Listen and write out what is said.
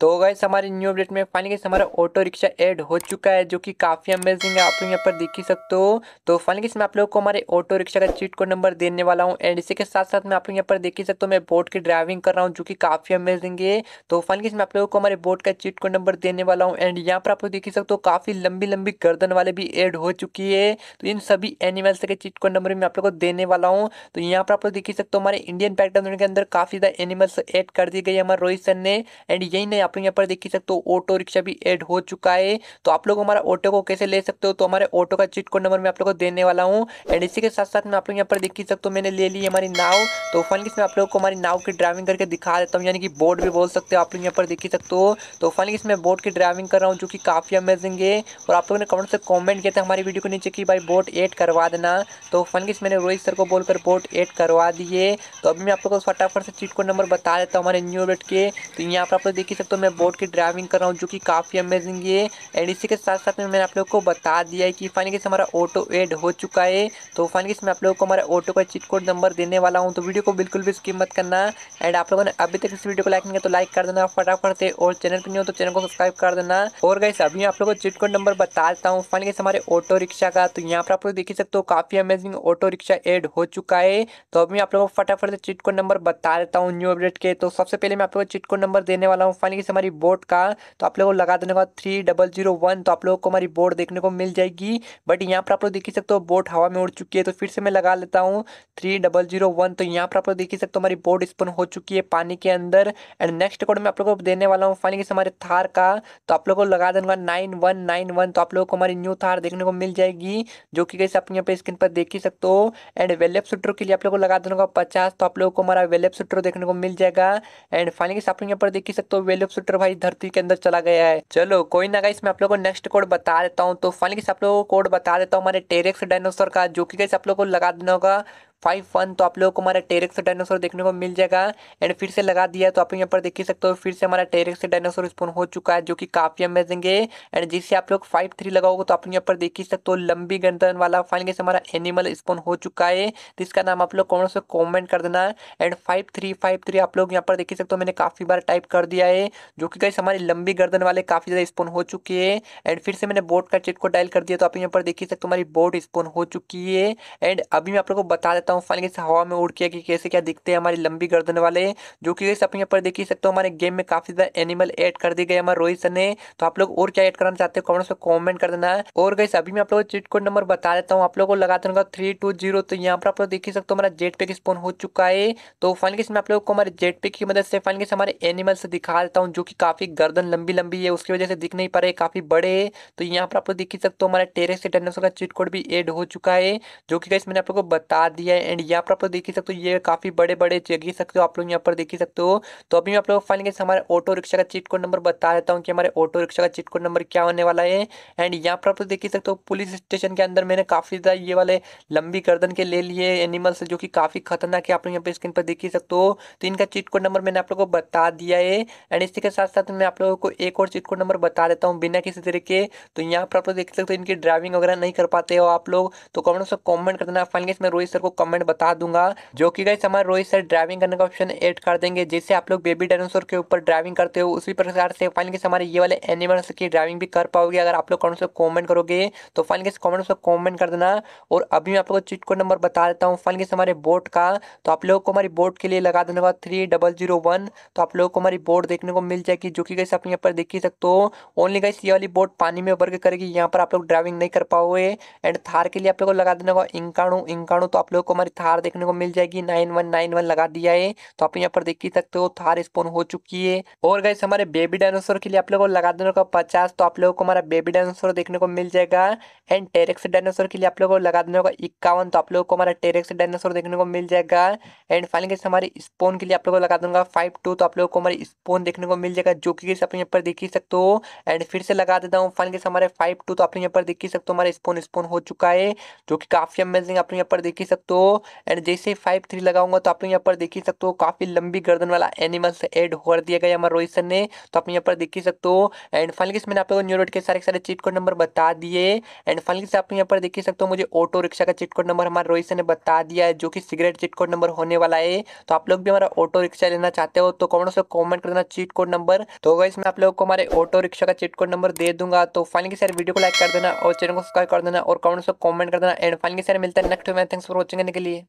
तो गैस हमारे new update में फाइनली गैस हमारा ऑटो रिक्शा ऐड हो चुका है जो कि काफ़ी अमेजिंग है आप लोग यहाँ पर देख ही सकते हो तो फाइनली गैस मैं आप लोगों को हमारे ऑटो रिक्शा का चीट कोड नंबर देने वाला हूँ एंड इसी के साथ साथ मैं आप लोग यहाँ पर देख ही सकते हो मैं बोट की ड्राइविंग कर रहा हूँ जो कि काफ़ी अमेजिंग है तो फाइनली गैस मैं आप लोगों को हमारे बोट का चीट कोड नंबर देने वाला हूँ एंड यहाँ पर आप लोग देख ही सकते हो काफ़ी लंबी लंबी गर्दन वाले भी एड हो चुकी है तो इन सभी एनिमल्स के चीट कोड नंबर मैं आप लोग को देने वाला हूँ तो यहाँ पर आप लोग देख ही सकते हो हमारे इंडियन पैटर्न के अंदर काफ़ी ज़्यादा एनिमल्स एड कर दी गई हमारे रोहित सर ने एंड यही नहीं आप लोग यहाँ पर देख सकते हो तो ऑटो रिक्शा भी ऐड हो चुका है तो आप लोग हमारा ऑटो को कैसे ले सकते हो तो हमारे ऑटो का चिट कोड नंबर मैं आप लोग को देने वाला हूँ एंड इसी के साथ साथ मैं आप लोग यहाँ पर देख सकते हो तो मैंने ले ली हमारी नाव तो फन किस आप लोग को हमारी नाव की ड्राइविंग करके दिखा देता हूँ यानी कि बोर्ड भी बोल सकते हो आप लोग यहाँ पर देख सकते हो तो।, तो फन किस मैं बोर्ड की ड्राइविंग कर रहा हूँ जो कि काफ़ी अमेजिंग है और आप लोगों ने कमेंट से कॉमेंट किया था हमारी वीडियो को नीचे की भाई बोट एड करवा देना तो फन किस मैंने रोहित सर को बोलकर बोट एड करवा दिए तो अभी मैं आप लोग को फटाफट से चिट कोड नंबर बता देता हूँ हमारे न्यू बेट के तो यहाँ पर आप लोग देख ही सकते हो मैं बोट की ड्राइविंग कर रहा हूँ जो कि काफ़ी अमेजिंग है एंड इसी के साथ साथ में मैंने आप लोग को बता दिया है कि किस हमारा ऑटो एड हो चुका है तो किस मैं आप लोगों को हमारे ऑटो का चिट कोड नंबर देने वाला हूँ तो वीडियो को बिल्कुल भी स्किप मत करना एंड आप लोगों ने अभी तक इस वीडियो को लाइक नहीं किया तो लाइक कर देना फटाफट से और चैनल पर नहीं हो तो चैनल को सब्सक्राइब कर देना और गैस अभी आप लोगों को चिट कोड नंबर बता देता हूँ किस हमारे ऑटो रिक्शा का तो यहाँ पर आप लोग देख ही सकते हो काफ़ी अमेजिंग ऑटो रिक्शा एड हो चुका है तो अभी आप लोगों को फटाफट से चिट कोड नंबर बता देता हूँ न्यू अपडेट के तो सबसे पहले मैं आप लोगों को चिट कोड नंबर देने वाला हूँ फाइनली हमारी बोर्ड का तो आप लोगों को लगा देने का थ्री डबल जीरो वन तो आप लोगों को हमारी बोर्ड देखने को मिल जाएगी बट यहाँ पर आप लोग देख ही सकते हो बोर्ड हवा में उड़ चुकी है तो फिर से मैं लगा लेता हूँ थ्री डबल जीरो वन तो यहाँ पर आप लोग देख ही सकते हो हमारी बोर्ड स्पन हो चुकी है पानी के अंदर एंड नेक्स्ट कोड में आप लोगों को देने वाला हूँ फाइनली हमारे थार का तो आप लोग को लगा देने का नाइन वन नाइन वन तो आप लोगों को हमारी न्यू थार देखने को मिल जाएगी जो कि कैसे आप यहाँ पे स्क्रीन पर देख ही सकते हो एंड वेलेप सूटर के लिए आप लोग को लगा देने का पचास तो आप लोगों को हमारा वेलेप सूटर देखने को मिल जाएगा एंड फाइनली आप लोग यहाँ पर देख सकते हो वेल ऑफ भाई धरती के अंदर चला गया है चलो कोई ना गाइस मैं आप लोगों को नेक्स्ट कोड बता देता हूँ तो फाइनली आप लोगों को कोड बता देता हूँ हमारे टेरेक्स डायनोसर का जो कि गाइस आप लोगों को लगा देना होगा फाइव वन तो आप लोगों को हमारा टेरेक्स डायनासोर देखने को मिल जाएगा एंड फिर से लगा दिया तो आप यहाँ पर देख ही सकते हो फिर से हमारा टेरेक्स डायनासोर स्पोन हो चुका है जो कि काफ़ी अमेजिंग है एंड जिससे आप लोग फाइव थ्री लगाओगे तो आप यहाँ पर देख ही सकते हो लंबी गर्दन वाला फाइनल से हमारा एनिमल स्पोन हो चुका है जिसका नाम आप लोग कौन से कॉमेंट कर देना and five three five three आप लोग यहाँ पर देख ही सकते हो मैंने काफ़ी बार टाइप कर दिया है जो कि कैसे हमारी लंबी गर्दन वाले काफ़ी ज़्यादा स्पोन हो चुके हैं एंड फिर से मैंने बोर्ड का चिट को डायल कर दिया तो आप यहाँ पर देख ही सकते हो हमारी बोर्ड स्पोन हो चुकी है एंड अभी मैं आप लोग को बता देता करता हूँ फाइनली इस हवा में उड़ के कि कैसे क्या दिखते हैं हमारी लंबी गर्दन वाले जो कि आप यहाँ पर देख ही सकते हो हमारे गेम में काफी ज्यादा एनिमल ऐड कर दी गए हमारे रोहित सर ने तो आप लोग और क्या ऐड करना चाहते हो कमेंट्स में कॉमेंट कर देना और गई अभी मैं आप लोग चिट कोड नंबर बता देता हूँ आप लोग को लगाते उनका थ्री टू जीरो तो यहाँ पर आप लोग देख ही सकते हो हमारा जेट पैक स्पोन हो चुका है तो फाइनली इसमें आप लोग को हमारे जेट पैक की मदद से फाइनली हमारे एनिमल्स दिखा देता हूँ जो कि काफी गर्दन लंबी लंबी है उसकी वजह से दिख नहीं पा रहे काफी बड़े तो यहाँ पर आप लोग देख ही सकते हो हमारे टेरेस से टेनस का चिट कोड भी एड हो चुका है जो कि गैस मैंने आप लोग को बता दिया है एंड यहाँ पर आप लोग देख ही सकते हो ये काफ़ी बड़े बड़े देख सकते हो आप लोग यहाँ पर देख ही सकते हो तो अभी मैं आप लोग फाइनली हमारे ऑटो रिक्शा का चिट कोड नंबर बता देता हूँ कि हमारे ऑटो रिक्शा का चिट कोड नंबर क्या होने वाला है एंड यहाँ पर आप लोग देख ही सकते हो पुलिस स्टेशन के अंदर मैंने काफ़ी ज़्यादा ये वाले लंबी गर्दन के ले लिए एनिमल्स जो कि काफ़ी खतरनाक है आप लोग यहाँ पर स्क्रीन पर देख ही सकते हो तो इनका चिट कोड नंबर मैंने आप लोग को बता दिया है एंड इसी के साथ साथ मैं आप लोगों को एक और चिट कोड नंबर बता देता हूँ बिना किसी तरह के तो यहाँ पर आप लोग देख सकते हो इनकी ड्राइविंग वगैरह नहीं कर पाते हो आप लोग तो कमेंट से कॉमेंट कर देना फाइनली रोहित सर को कमेंट बता दूंगा जो कि गई हमारे रोहित सर ड्राइविंग करने का ऑप्शन एड कर देंगे जिससे आप लोग बेबी डायनासोर के ऊपर ड्राइविंग करते हो उसी प्रकार से फाइनल हमारे ये वाले एनिमल्स की ड्राइविंग भी कर पाओगे अगर आप लोग कौन से कॉमेंट करोगे तो फाइनल केस कॉमेंट से कॉमेंट कर देना और अभी मैं आप लोग को चिट कोड नंबर बता देता हूँ फाइनल केस हमारे बोर्ड का तो आप लोगों को हमारी बोर्ड के लिए लगा देने का थ्री डबल जीरो वन तो आप लोगों को हमारी बोर्ड देखने को मिल जाएगी जो कि गैस आप यहाँ पर देख ही सकते हो ओनली गैस ये वाली बोर्ड पानी में उभर करेगी यहाँ पर आप लोग ड्राइविंग नहीं कर पाओगे एंड थार के लिए आप लोग को लगा देने का इंकाणु इंकाणु तो आप लोगों को हमारी थार देखने को मिल जाएगी नाइन वन नाइन वन लगा दिया है तो आप यहाँ पर देख ही सकते हो थार स्पोन हो चुकी है और गैस हमारे बेबी डायनासोर के लिए आप लोगों को लगा देने का पचास तो आप लोगों को हमारा बेबी डायनासोर देखने को मिल जाएगा एंड टेरेक्स डायनासोर के लिए आप लोगों को लगा देने का इक्यावन तो आप लोगों को हमारा टेरेक्स डायनासोर देखने को मिल जाएगा एंड फाइनल गैस हमारे स्पोन के लिए आप लोगों को लगा दूंगा फाइव टू तो आप लोगों को हमारे स्पोन देखने को मिल जाएगा जो कि आप यहाँ पर देख ही सकते हो एंड फिर से लगा देता हूँ फाइनल गैस हमारे फाइव टू तो आप यहाँ पर देख ही सकते हो हमारे स्पोन स्पोन हो चुका है जो कि काफी अमेजिंग आप यहाँ पर देख ही सकते हो एंड जैसे फाइव थ्री लगाऊंगा तो आप लोग यहाँ पर देख ही सकते हो काफ़ी लंबी गर्दन वाला एनिमल्स एड कर दिया गया हमारे रोहित सर ने तो आप यहाँ पर देख ही सकते हो एंड फाइनली मैंने आप लोगों को न्यूरोड के सारे सारे चिट कोड नंबर बता दिए एंड फाइनली आप यहाँ पर देख ही सकते हो मुझे ऑटो रिक्शा का चिट कोड नंबर हमारे रोहित सर ने बता दिया है जो कि सिगरेट चिट कोड नंबर होने वाला है तो आप लोग भी हमारा ऑटो रिक्शा लेना चाहते हो तो कमेंट्स से कॉमेंट कर देना चीट कोड नंबर तो गाइस इसमें आप लोगों को हमारे ऑटो रिक्शा का चीट कोड नंबर दे दूंगा तो फाइनली सर वीडियो को लाइक कर देना और चैनल को सब्सक्राइब कर देना और कमेंट्स से कॉमेंट कर देना एंड फाइनली सर मिलता है नेक्स्ट में थैंक्स फॉर वॉचिंग англии